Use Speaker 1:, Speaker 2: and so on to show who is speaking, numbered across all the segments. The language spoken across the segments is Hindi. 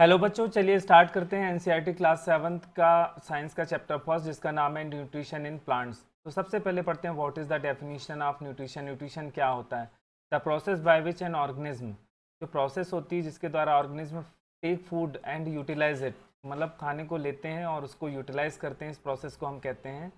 Speaker 1: हेलो बच्चों चलिए स्टार्ट करते हैं एनसीईआरटी क्लास सेवन्थ का साइंस का चैप्टर फर्स्ट जिसका नाम है न्यूट्रिशन इन प्लांट्स तो सबसे पहले पढ़ते हैं what is the definition of nutrition nutrition क्या होता है the process by which an organism जो प्रोसेस होती है जिसके द्वारा organism take food and utilise it मतलब खाने को लेते हैं और उसको यूटिलाइज करते हैं इस प्रोसेस को हम कहते हैं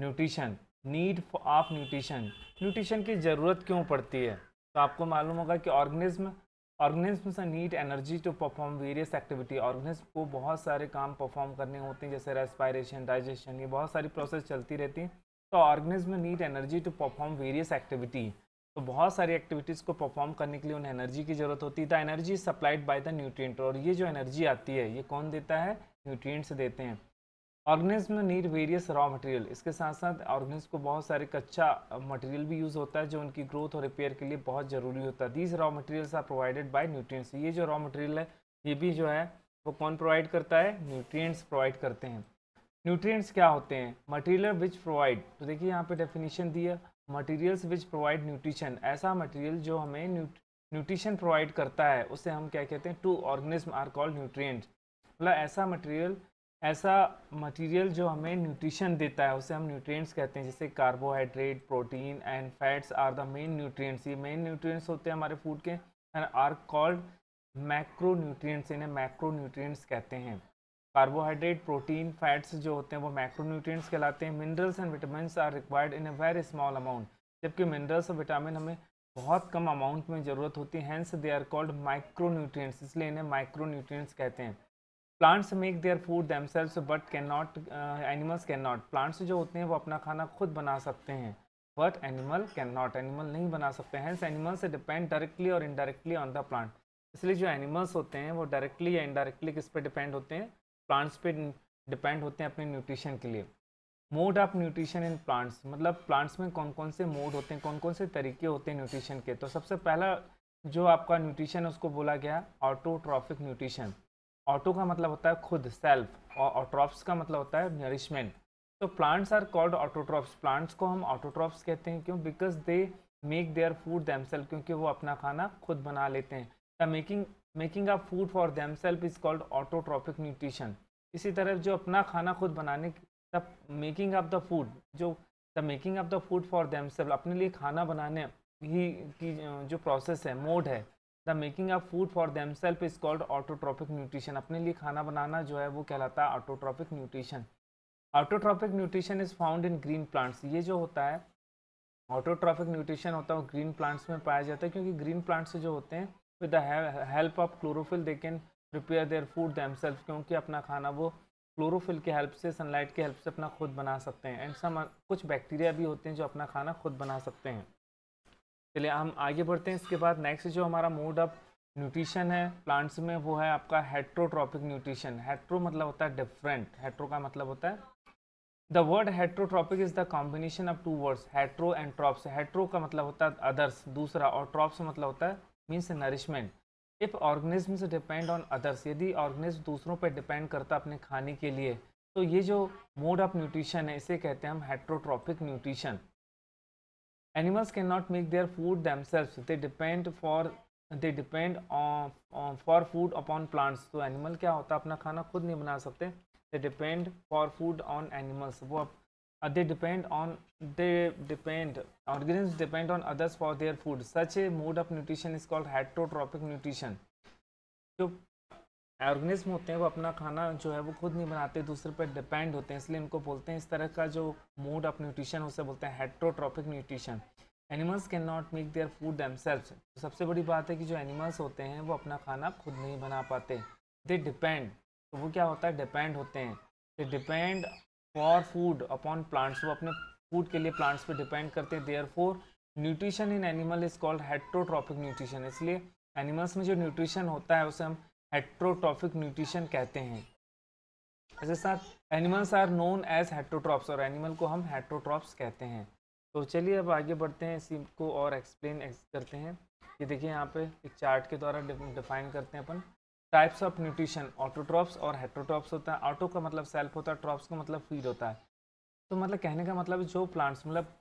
Speaker 1: nutrition need of nutrition nutrition की ज़रूरत क्यों पड़ती है तो आपको मालूम होगा कि organism organisms need energy to perform various activity organism को बहुत सारे काम परफॉर्म करने होते हैं जैसे रेस्पायरेशन डाइजेशन ये बहुत सारी प्रोसेस चलती रहती है तो organism need energy to perform various activity तो बहुत सारी एक्टिविटीज़ को परफॉर्म करने के लिए उन्हें एनर्जी की ज़रूरत होती है the energy supplied by the nutrient और ये जो एनर्जी आती है ये कौन देता है न्यूट्रिएंट्स देते हैं organism need various raw material इसके साथ साथ ऑर्गेनिज्म को बहुत सारे कच्चा मटेरियल भी यूज़ होता है जो उनकी ग्रोथ और रिपेयर के लिए बहुत ज़रूरी होता है these raw materials are provided by nutrients ये जो रॉ मटेरियल है ये भी जो है वो कौन प्रोवाइड करता है न्यूट्रिएंट्स प्रोवाइड करते हैं न्यूट्रियट्स क्या होते हैं मटीरियल विच प्रोवाइड तो देखिए यहाँ पे डेफिनेशन दी है विच प्रोवाइड न्यूट्रिशन ऐसा मटीरियल जो हमें न्यूट्रिशन प्रोवाइड करता है उसे हम क्या कहते हैं to organism are called nutrients मतलब ऐसा मटेरियल ऐसा मटेरियल जो हमें न्यूट्रिशन देता है उसे हम न्यूट्रिएंट्स कहते हैं जैसे carbohydrate protein and fats are the main nutrients ये मेन न्यूट्रिएंट्स होते हैं हमारे फूड के and are called macronutrients इन्हें मैक्रो न्यूट्रिएंट्स कहते हैं कार्बोहाइड्रेट प्रोटीन फैट्स जो होते हैं वो मैक्रो न्यूट्रियट्स कहलाते हैं minerals and vitamin are required in a very small amount जबकि मिनरल्स और विटामिन हमें बहुत कम अमाउंट में ज़रूरत होती है hence they are called micronutrients इसलिए इन्हें माइक्रो न्यूट्रिएंट्स कहते हैं plants make their food themselves but can not animals can not plants जो होते हैं वो अपना खाना खुद बना सकते हैं but animal can not animal नहीं बना सकते हैं एनिमल्स से डिपेंड डायरेक्टली और इनडायरेक्टली ऑन द प्लांट इसलिए जो एनिमल्स होते हैं वो डायरेक्टली या इनडायरेक्टली किस पर डिपेंड होते हैं प्लांट्स पे डिपेंड होते हैं अपने न्यूट्रिशन के लिए mode of nutrition in plants मतलब प्लांट्स में कौन कौन से मोड होते हैं कौन कौन से तरीके होते हैं न्यूट्रिशन के तो सबसे पहला जो आपका न्यूट्रिशन है उसको बोला गया ऑटोट्रॉफिक न्यूट्रिशन ऑटो का मतलब होता है खुद सेल्फ और ऑटोट्रॉप्स का मतलब होता है नरिशमेंट तो plants are called autotrophs plants को हम ऑटोट्रॉप्स कहते हैं क्यों because they make their food self क्योंकि वो अपना खाना खुद बना लेते हैं the making making of food for self is called autotrophic nutrition इसी तरह जो अपना खाना खुद बनाने the making of the food जो the making of the food for self अपने लिए खाना बनाने ही की जो प्रोसेस है मोड है the making of food for them self is called autotrophic nutrition अपने लिए खाना बनाना जो है वो कहलाता है autotrophic nutrition autotrophic nutrition is found in green plants ये जो होता है ऑटोट्रॉपिक न्यूट्रिशन होता है ग्रीन प्लांट्स में पाया जाता है क्योंकि ग्रीन प्लांट्स जो होते हैं with the help of chlorophyll they can prepare their food them क्योंकि अपना खाना वो क्लोरोफिल के हेल्प से सनलाइट के हेल्प से अपना खुद बना सकते हैं एंड सम कुछ बैक्टीरिया भी होते हैं जो अपना खाना खुद बना सकते हैं चलिए हम आगे बढ़ते हैं इसके बाद नेक्स्ट जो हमारा मोड ऑफ न्यूट्रिशन है प्लांट्स में वो है आपका हेट्रोट्रॉपिक न्यूट्रिशन हेट्रो मतलब होता है डिफरेंट हेट्रो का मतलब होता है the word heterotrophic is the combination of two words hetero and trophs hetero का मतलब होता है अदर्स दूसरा और ट्रॉप्स मतलब होता है means nourishment if organism depend on others यदि ऑर्गेनिज्म दूसरों पर डिपेंड करता अपने खाने के लिए तो ये जो मोड ऑफ न्यूट्रिशन है इसे कहते हैं हम heterotrophic nutrition animals cannot make their food themselves they depend for they depend on, on for food upon plants so animal kya hota apna khana khud nahi bana sakte they depend for food on animals wo uh, they depend on they depend organisms depend on others for their food such a mode of nutrition is called heterotrophic nutrition organism होते हैं वो अपना खाना जो है वो खुद नहीं बनाते दूसरे पर डिपेंड होते हैं इसलिए इनको बोलते हैं इस तरह का जो मोड ऑफ न्यूट्रिशन उसे बोलते हैं heterotrophic nutrition animals can not make their food them सबसे बड़ी बात है कि जो एनिमल्स होते हैं वो अपना खाना खुद नहीं बना पाते दे डिपेंड तो वो क्या होता है डिपेंड होते हैं they depend for food upon plants वो अपने फूड के लिए प्लांट्स पर डिपेंड करते हैं therefore nutrition in animal is called heterotrophic nutrition इसलिए एनिमल्स में जो न्यूट्रिशन होता है उसे हम हेट्रोट्रॉफिक न्यूट्रिशन कहते हैं ऐसे साथ animals are known as heterotrophs और एनिमल को हम हेट्रोट्रॉप्स कहते हैं तो चलिए अब आगे बढ़ते हैं इसी को और एक्सप्लेन करते हैं ये देखिए यहाँ पे एक चार्ट के द्वारा डिफाइन करते हैं अपन टाइप्स ऑफ न्यूट्रिशन ऑटोट्रॉप्स और हेट्रोट्रॉप्स होता है ऑटो का मतलब सेल्फ होता है ट्रॉप्स का मतलब फीड होता है तो मतलब कहने का मतलब जो प्लांट्स मतलब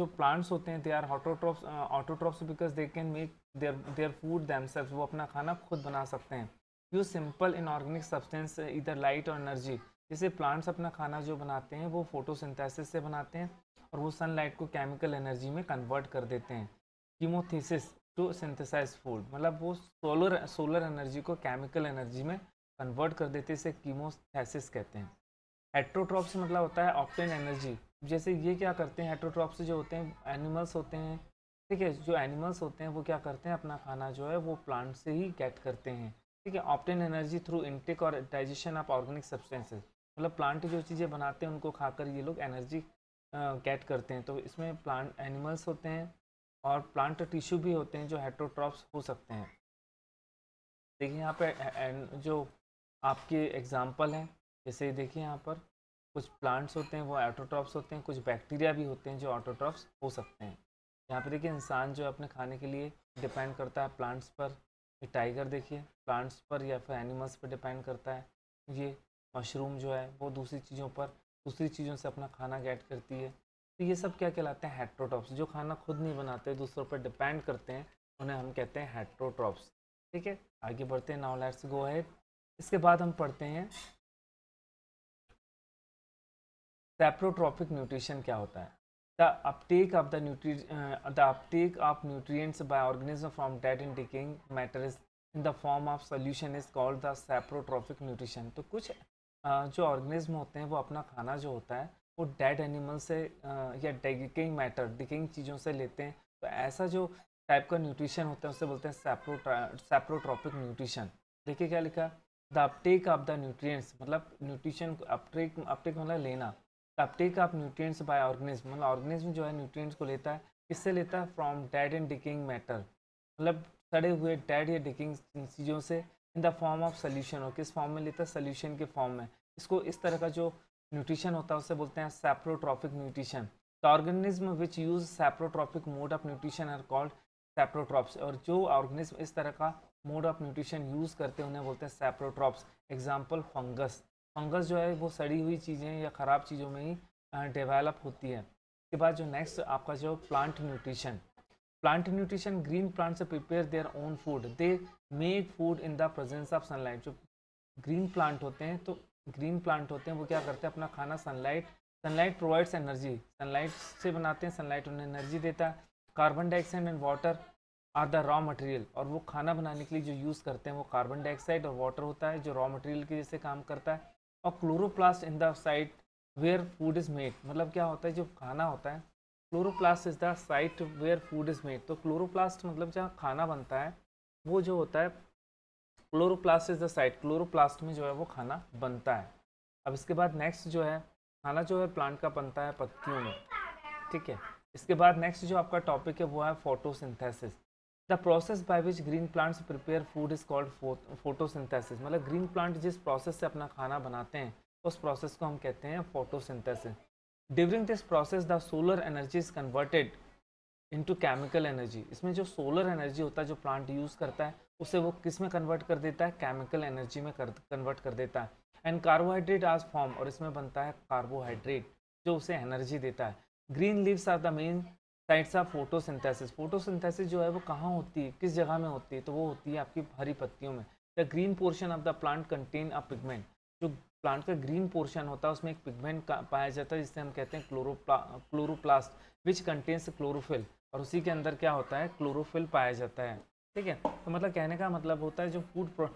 Speaker 1: जो प्लांट्स होते हैं they are autotrophs autotrophs because they can make their their food them वो अपना खाना खुद बना सकते हैं यूज सिंपल इनऑर्गेनिक सब्सटेंस इधर लाइट और एनर्जी जैसे प्लांट्स अपना खाना जो बनाते हैं वो फोटोसिंथेसिस से बनाते हैं और वो सनलाइट को केमिकल एनर्जी में कन्वर्ट कर देते हैं कीमोथीसिस टू सिंथेसाइज फूड मतलब वो सोलर सोलर एनर्जी को केमिकल एनर्जी में कन्वर्ट कर देते हैं इसे कीमोथेसिस कहते हैं हेट्रोट्रॉप से मतलब होता है ऑप्टेन एनर्जी जैसे ये क्या करते हैं हेट्रोट्रॉप से जो होते हैं एनिमल्स होते हैं ठीक है जो एनिमल्स होते हैं वो क्या करते हैं अपना खाना जो है वो प्लांट से ही गेट करते हैं ठीक है ऑप्टेन एनर्जी थ्रू इनटेक और डाइजेशन ऑफ ऑर्गेनिक सब्सटेंसेज मतलब प्लांट जो चीज़ें बनाते हैं उनको खाकर ये लोग एनर्जी कैट करते हैं तो इसमें प्लांट एनिमल्स होते हैं और प्लांट टिश्यू भी होते हैं जो हेट्रोट्रॉप्स हो सकते हैं देखिए यहाँ पर जो आपके एग्जाम्पल हैं जैसे देखिए यहाँ पर कुछ प्लांट्स होते हैं वो ऑटोट्रॉप्स होते हैं कुछ बैक्टीरिया भी होते हैं जो ऑटोट्रॉप्स हो सकते हैं यहाँ पर देखिए इंसान जो अपने खाने के लिए डिपेंड करता है प्लांट्स पर ये टाइगर देखिए प्लांट्स पर या फिर एनिमल्स पर डिपेंड करता है ये मशरूम जो है वो दूसरी चीज़ों पर दूसरी चीज़ों से अपना खाना गेट करती है तो ये सब क्या कहलाते हैं हेट्रोट्रॉप्स जो खाना खुद नहीं बनाते दूसरों पर डिपेंड करते हैं उन्हें हम कहते हैं हेट्रोट्रॉप्स ठीक है आगे बढ़ते हैं नाउ लेट्स गो हैड इसके बाद हम पढ़ते हैं सेप्रोट्रॉपिक न्यूट्रिशन क्या होता है the uptake of the nutrient uh, the uptake of nutrients by organism from dead and decaying matter is in the form of solution is called the saprotrophic nutrition तो कुछ जो ऑर्गेनिज्म होते हैं वो अपना खाना जो होता है वो डेड एनिमल से या डिकिंग मैटर डिकिंग चीज़ों से लेते हैं तो ऐसा जो टाइप का न्यूट्रिशन होता है उसे बोलते हैं सेप्रोट्रॉपिक न्यूट्रिशन देखिए क्या लिखा the uptake of the nutrients मतलब न्यूट्रिशन अपटेक अपटेक मतलब लेना uptake of nutrients by organism मतलब ऑर्गेनिज्म जो है न्यूट्रिएंट्स को लेता है किससे लेता है from dead and decaying matter मतलब सड़े हुए डेड या डिकिंग चीज़ों से in the form of solution हो किस फॉर्म में लेता है सोल्यूशन के फॉर्म में इसको इस तरह का जो न्यूट्रिशन होता है उसे बोलते हैं saprotrophic nutrition the organism which use saprotrophic mode of nutrition are called saprotrophs और जो ऑर्गेनिज्म इस तरह का मोड ऑफ न्यूट्रिशन यूज़ करते हैं उन्हें बोलते हैं सेप्रोट्रॉप्स एग्जाम्पल फंगस फंगस जो है वो सड़ी हुई चीज़ें या ख़राब चीज़ों में ही डेवलप होती है इसके बाद जो नेक्स्ट आपका जो plant nutrition plant nutrition green plants prepare their own food they make food in the presence of sunlight जो ग्रीन प्लांट होते हैं तो ग्रीन प्लांट होते हैं वो क्या करते हैं अपना खाना sunlight sunlight provides energy sunlight से बनाते हैं सनलाइट उन्हें एनर्जी देता है carbon dioxide and water are the raw material और वो खाना बनाने के लिए जो यूज़ करते हैं वो कार्बन डाइऑक्साइड और वाटर होता है जो रॉ मटेरियल के जैसे काम करता है और chloroplast in the site where food is made मतलब क्या होता है जो खाना होता है chloroplast is the site where food is made तो क्लोरोप्लास्ट मतलब जहाँ खाना बनता है वो जो होता है chloroplast is the site chloroplast में जो है वो खाना बनता है अब इसके बाद नेक्स्ट जो है खाना जो है प्लांट का बनता है पत्तियों में ठीक है इसके बाद नेक्स्ट जो आपका टॉपिक है वो है photosynthesis the process by which green plants prepare food is called photosynthesis मतलब ग्रीन प्लांट जिस प्रोसेस से अपना खाना बनाते हैं उस प्रोसेस को हम कहते हैं photosynthesis during this process the solar energy is converted into chemical energy इसमें जो सोलर एनर्जी होता है जो प्लांट यूज़ करता है उसे वो किस में कन्वर्ट कर देता है केमिकल एनर्जी में कन्वर्ट कर देता है एंड कार्बोहाइड्रेट आज फॉर्म और इसमें बनता है कार्बोहाइड्रेट जो उसे एनर्जी देता है green leaves are the main sides of photosynthesis photosynthesis जो है वो कहाँ होती है किस जगह में होती है तो वो होती है आपकी हरी पत्तियों में the green portion of the plant contain a pigment जो प्लांट का ग्रीन पोर्शन होता है उसमें एक पिगमेंट पाया जाता है जिसे हम कहते हैं क्लोरोप्ला क्लोरोप्लास्ट विच कंटेन्स क्लोरोफिल और उसी के अंदर क्या होता है क्लोरोफिल पाया जाता है ठीक है तो मतलब कहने का मतलब होता है जो फूड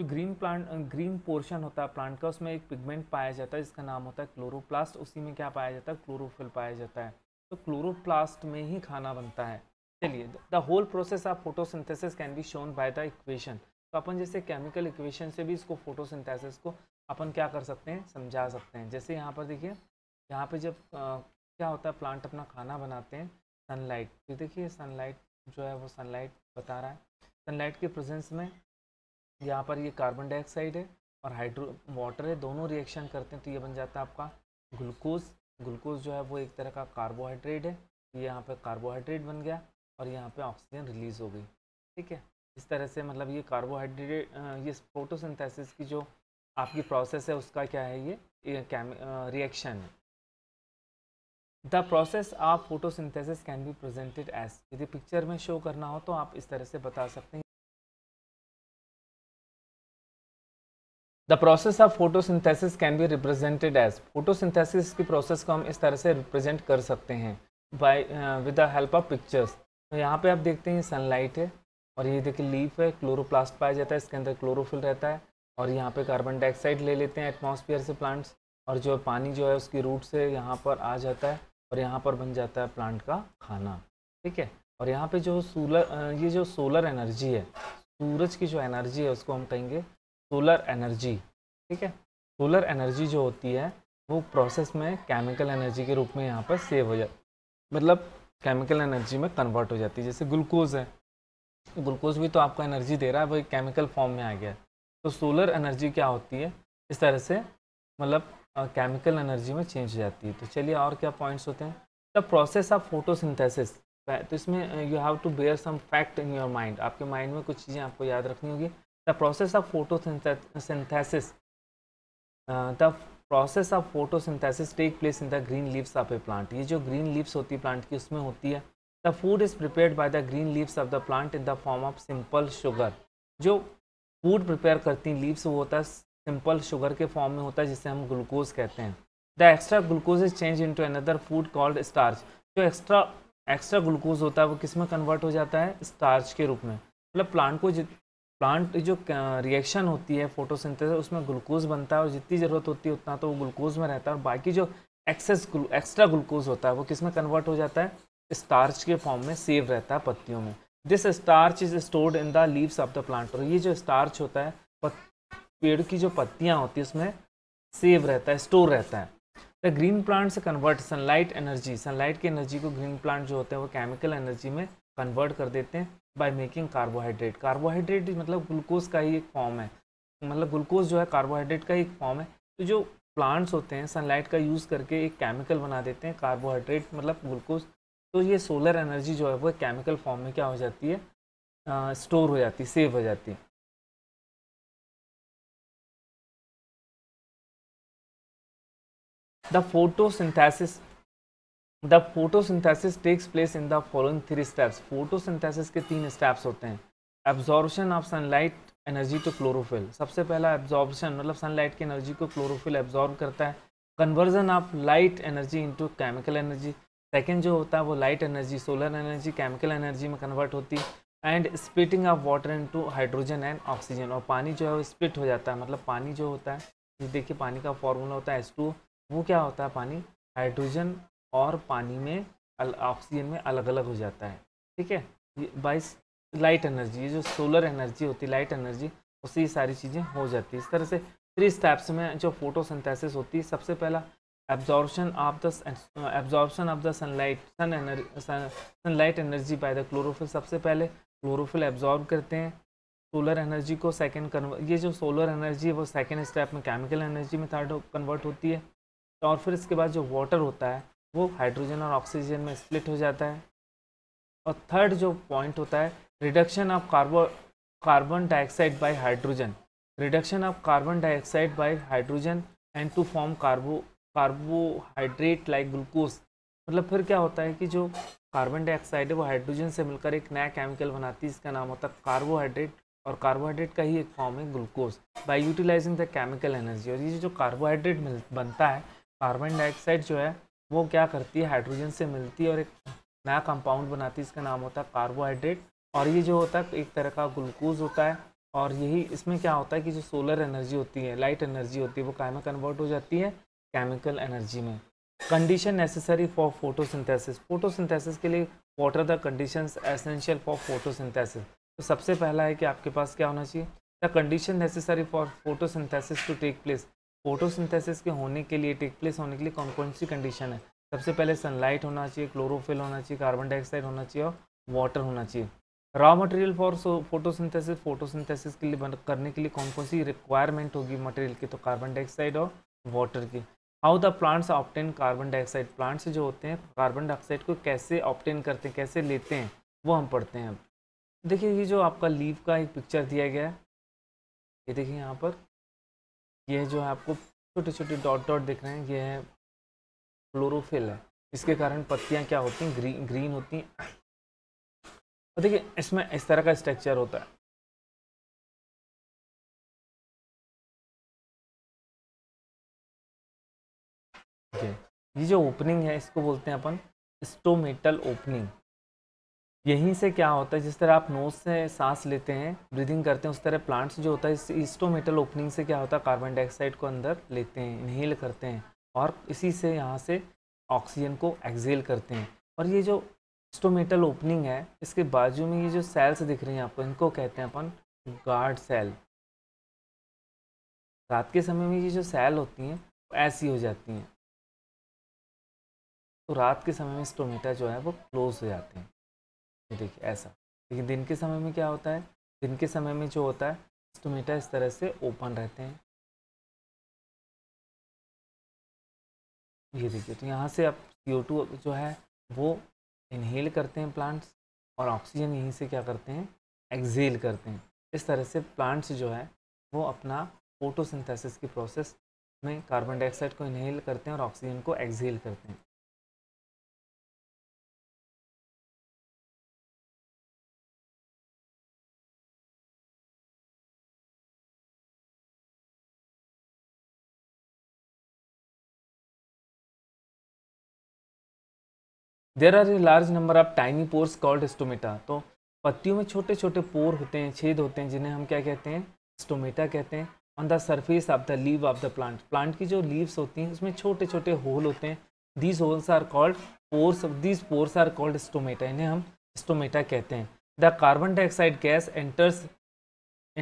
Speaker 1: जो ग्रीन प्लांट ग्रीन पोर्शन होता है प्लांट का उसमें एक पिगमेंट पाया जाता है जिसका नाम होता है क्लोरोप्लास्ट उसी में क्या पाया जाता है क्लोरोफिल पाया जाता है तो क्लोरोप्लास्ट में ही खाना बनता है चलिए the whole process of photosynthesis can be shown by the equation तो अपन जैसे केमिकल इक्वेशन से भी इसको फोटोसिंथेसिस को अपन क्या कर सकते हैं समझा सकते हैं जैसे यहाँ पर देखिए यहाँ पर जब आ, क्या होता है प्लांट अपना खाना बनाते हैं सनलाइट तो देखिए सनलाइट जो है वो सनलाइट बता रहा है सनलाइट के प्रेजेंस में यहाँ पर ये कार्बन डाइऑक्साइड है और हाइड्रो वाटर है दोनों रिएक्शन करते हैं तो ये बन जाता है आपका ग्लूकोज ग्लूकोज जो है वो एक तरह का कार्बोहाइड्रेट है यहाँ पे कार्बोहाइड्रेट बन गया और यहाँ पे ऑक्सीजन रिलीज हो गई ठीक है इस तरह से मतलब ये कार्बोहाइड्रेट ये फोटोसिंथेसिस की जो आपकी प्रोसेस है उसका क्या है ये, ये रिएक्शन है the process of photosynthesis can be presented as यदि पिक्चर में शो करना हो तो आप इस तरह से बता सकते
Speaker 2: हैं the process of photosynthesis
Speaker 1: can be represented as photosynthesis की प्रोसेस को हम इस तरह से रिप्रेजेंट कर सकते हैं by with the help of pictures तो यहाँ पे आप देखते हैं सनलाइट है और ये देखिए लीफ है क्लोरोप्लास्ट पाया जाता है इसके अंदर क्लोरोफिल रहता है और यहाँ पे कार्बन डाइऑक्साइड ले लेते हैं एटमोसफियर से प्लांट्स और जो पानी जो है उसकी रूट से यहाँ पर आ जाता है और यहाँ पर बन जाता है प्लांट का खाना ठीक है और यहाँ पर जो सोलर uh, ये जो सोलर एनर्जी है सूरज की जो एनर्जी है उसको हम कहेंगे सोलर एनर्जी ठीक है सोलर एनर्जी जो होती है वो प्रोसेस में केमिकल एनर्जी के रूप में यहाँ पर सेव हो जाती मतलब केमिकल एनर्जी में कन्वर्ट हो जाती है जैसे ग्लूकोज है ग्लूकोज भी तो आपको एनर्जी दे रहा है वही केमिकल फॉर्म में आ गया तो सोलर एनर्जी क्या होती है इस तरह से मतलब केमिकल एनर्जी में चेंज हो जाती है तो चलिए और क्या पॉइंट्स होते हैं द प्रोसेस ऑफ फोटोसिंथेसिस तो इसमें you have to bear some fact in your mind आपके माइंड में कुछ चीज़ें आपको याद रखनी होगी the process of photosynthesis uh, the process of photosynthesis take place in the green leaves of a plant ये जो green leaves होती है plant की उसमें होती है the food is prepared by the green leaves of the plant in the form of simple sugar जो फूड प्रिपेयर करती हैं लीव्स वो होता है सिंपल शुगर के फॉर्म में होता है जिसे हम ग्लूकोज कहते हैं the extra glucose is change into another food called starch जो एक्स्ट्रा एक्स्ट्रा ग्लूकोज होता है वो किस में कन्वर्ट हो जाता है स्टार्च के रूप में मतलब प्लांट को प्लांट जो रिएक्शन होती है फोटोसिंथेसिस उसमें ग्लूकोज बनता है और जितनी ज़रूरत होती है उतना तो वो ग्लूकोज में रहता है और बाकी जो एक्सेस ग्लू एक्स्ट्रा ग्लूकोज होता है वो किस में कन्वर्ट हो जाता है स्टार्च के फॉर्म में सेव रहता है पत्तियों में this starch is stored in the leaves of the plant और ये जो स्टार्च होता है पेड़ की जो पत्तियाँ होती है उसमें सेव रहता है स्टोर रहता है द ग्रीन प्लांट से कन्वर्ट सनलाइट एनर्जी सनलाइट की एनर्जी को ग्रीन प्लांट जो होते हैं वो केमिकल एनर्जी में कन्वर्ट कर देते हैं बाय मेकिंग कार्बोहाइड्रेट कार्बोहाइड्रेट मतलब ग्लूकोज का ही एक फॉर्म है मतलब ग्लूकोज जो है कार्बोहाइड्रेट का एक फॉर्म है तो जो प्लांट्स होते हैं सनलाइट का यूज़ करके एक केमिकल बना देते हैं कार्बोहाइड्रेट मतलब ग्लूकोज तो ये सोलर एनर्जी जो है वो केमिकल फॉर्म में क्या हो जाती है स्टोर हो
Speaker 2: जाती है सेव हो जाती है the photosynthesis the
Speaker 1: photosynthesis takes place in the following three steps photosynthesis के तीन स्टेप्स होते हैं absorption of sunlight energy to chlorophyll सबसे पहला एब्जॉर्बेशन मतलब सनलाइट की एनर्जी को क्लोरोफिल एब्जॉर्ब करता है conversion of light energy into chemical energy second जो होता है वो light energy solar energy chemical energy में कन्वर्ट होती है and splitting of water into hydrogen and oxygen और पानी जो है वो स्प्लिट हो जाता है मतलब पानी जो होता है देखिए पानी का फॉर्मूला होता है एस वो क्या होता है पानी हाइड्रोजन और पानी में ऑक्सीजन में अलग अलग हो जाता है ठीक है बाईस लाइट एनर्जी ये जो सोलर एनर्जी होती है लाइट एनर्जी उससे ये सारी चीज़ें हो जाती है इस तरह से थ्री स्टेप्स में जो फोटोसिंथेसिस होती है सबसे पहला absorption of the absorption of the sunlight sun energy sunlight energy by the chlorophyll सबसे पहले क्लोरोफिल एब्जॉर्ब करते हैं सोलर एनर्जी को सेकेंड कन्वर्ट ये जो सोलर एनर्जी है वो सेकेंड स्टेप में केमिकल एनर्जी में थर्ड कन्वर्ट होती है और फिर इसके बाद जो वाटर होता है वो हाइड्रोजन और ऑक्सीजन में स्प्लिट हो जाता है और थर्ड जो पॉइंट होता है reduction of carbo carbon dioxide by hydrogen reduction of carbon dioxide by hydrogen and to form carbo carbohydrate like glucose मतलब फिर क्या होता है कि जो कार्बन डाइऑक्साइड है वो हाइड्रोजन से मिलकर एक नया केमिकल बनाती है इसका नाम होता है कार्बोहाइड्रेट और कार्बोहाइड्रेट का ही एक फॉर्म है glucose by utilizing the chemical energy और ये जो कार्बोहाइड्रेट बनता है कार्बन डाइऑक्साइड जो है वो क्या करती है हाइड्रोजन से मिलती है और एक नया कंपाउंड बनाती है इसका नाम होता है कार्बोहाइड्रेट और ये जो होता है एक तरह का ग्लूकोज होता है और यही इसमें क्या होता है कि जो सोलर एनर्जी होती है लाइट एनर्जी होती है वो काय में कन्वर्ट हो जाती है केमिकल एनर्जी में condition necessary for photosynthesis photosynthesis के लिए what are the condition essential for photosynthesis तो सबसे पहला है कि आपके पास क्या होना चाहिए the condition necessary for photosynthesis to take place photosynthesis के होने के लिए टेक प्लेस होने के लिए कौन कौन सी कंडीशन है सबसे पहले सनलाइट होना चाहिए क्लोरोफिल होना चाहिए कार्बन डाइऑक्साइड होना चाहिए और वाटर होना चाहिए raw material for photosynthesis photosynthesis के लिए बन करने के लिए कौन कौन सी रिक्वायरमेंट होगी मटेरियल की तो कार्बन डाइऑक्साइड और वाटर की how the plants obtain carbon dioxide plants जो होते हैं कार्बन डाइऑक्साइड को कैसे ऑप्टेन करते हैं कैसे लेते हैं वो हम पढ़ते हैं अब देखिए ये जो आपका लीव
Speaker 2: का एक पिक्चर दिया गया है ये देखिए यहाँ पर ये जो है आपको
Speaker 1: छोटे छोटे डॉट डॉट दिख रहे हैं ये है क्लोरोफिल है इसके कारण पत्तियाँ क्या होती हैं ग्री, ग्रीन होती हैं और देखिए इसमें इस तरह का स्ट्रक्चर होता है
Speaker 2: ये जो ओपनिंग है इसको बोलते हैं अपन
Speaker 1: स्टोमेटल ओपनिंग यहीं से क्या होता है जिस तरह आप नोज से सांस लेते हैं ब्रीदिंग करते हैं उस तरह प्लांट्स जो होता है इस ईस्टोमेटल ओपनिंग से क्या होता है कार्बन डाइऑक्साइड को अंदर लेते हैं इनहेल करते हैं और इसी से यहाँ से ऑक्सीजन को एक्जेल करते हैं और ये जो स्टोमेटल ओपनिंग है इसके बाजू में ये जो सेल्स दिख रही हैं आपको इनको कहते हैं अपन गार्ड सेल रात के समय में ये जो सेल
Speaker 2: होती हैं ऐसी हो जाती हैं तो रात के समय में स्टोमेटा जो है वो क्लोज हो जाते हैं देखिए ऐसा लेकिन दिन के समय में क्या होता है दिन के समय में जो होता है स्टोमेटा इस तरह से ओपन रहते हैं ये देखिए तो यहाँ से आप CO2 जो है
Speaker 1: वो इनहेल करते हैं प्लांट्स और ऑक्सीजन यहीं से क्या करते हैं एक्जेल करते हैं इस तरह से प्लांट्स जो है वो अपना फोटोसिंथेसिस की प्रोसेस
Speaker 2: में कार्बन डाइऑक्साइड को इनहेल करते हैं और ऑक्सीजन को एक्जेल करते हैं
Speaker 1: there are a large number of tiny pores called stomata तो पत्तियों में छोटे छोटे पोर होते हैं छेद होते हैं जिन्हें हम क्या कहते हैं स्टोमेटा कहते हैं on the surface of the leave of the plant plant की जो लीव्स होती हैं उसमें छोटे छोटे होल होते हैं these holes are called pores these pores are called stomata इन्हें हम स्टोमेटा कहते हैं the carbon dioxide gas enters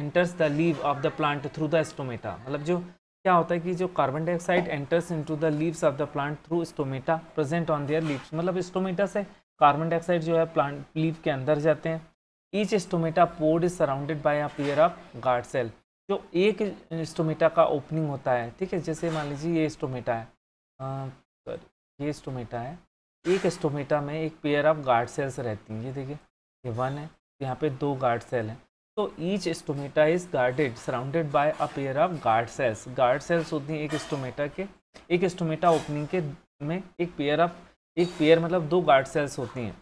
Speaker 1: enters the leave of the plant through the stomata मतलब जो क्या होता है कि जो carbon dioxide enters into the leaves of the plant through stomata present on their leaves मतलब स्टोमेटा से कार्बन डाइऑक्साइड जो है प्लांट लीव के अंदर जाते हैं each stomata poured is surrounded by a pair of guard cell जो एक स्टोमेटा का ओपनिंग होता है ठीक है जैसे मान लीजिए ये स्टोमेटा है सॉरी ये स्टोमेटा है एक स्टोमेटा में एक पेयर ऑफ गार्ड सेल्स रहती हैं ये देखिए ये वन है यहाँ पे दो गार्ड सेल हैं तो each stomata is guarded surrounded by a pair of guard cells guard cells होती हैं एक स्टोमेटा के एक स्टोमेटा ओपनिंग के में एक पेयर ऑफ एक पेयर मतलब दो गार्ड सेल्स होती हैं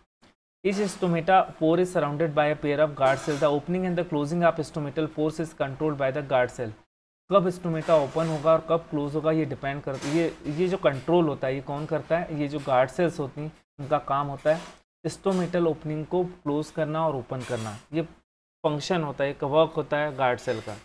Speaker 1: इस stomata pore is surrounded by a pair of guard cell the opening and the closing of stomatal pores is controlled by the guard cell कब स्टोमेटा ओपन होगा और कब क्लोज होगा ये डिपेंड करता है ये ये जो कंट्रोल होता है ये कौन करता है ये जो गार्ड सेल्स होती हैं उनका काम होता है स्टोमेटल ओपनिंग को क्लोज करना और ओपन करना ये फंक्शन होता
Speaker 2: है एक वर्क होता है गार्ड सेल का